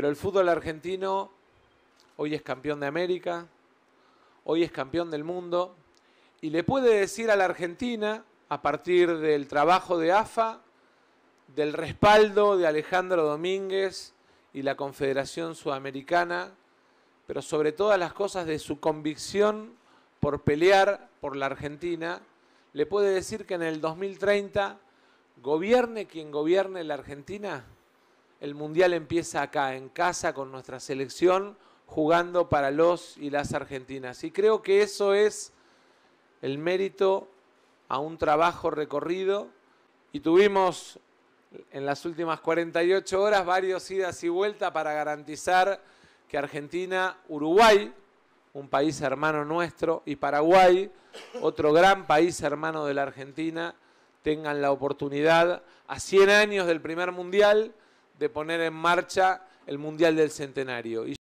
Pero el fútbol argentino hoy es campeón de América, hoy es campeón del mundo, y le puede decir a la Argentina, a partir del trabajo de AFA, del respaldo de Alejandro Domínguez y la Confederación Sudamericana, pero sobre todas las cosas de su convicción por pelear por la Argentina, le puede decir que en el 2030, gobierne quien gobierne la Argentina, el Mundial empieza acá, en casa, con nuestra selección, jugando para los y las argentinas. Y creo que eso es el mérito a un trabajo recorrido. Y tuvimos en las últimas 48 horas varios idas y vueltas para garantizar que Argentina, Uruguay, un país hermano nuestro, y Paraguay, otro gran país hermano de la Argentina, tengan la oportunidad a 100 años del primer mundial de poner en marcha el Mundial del Centenario.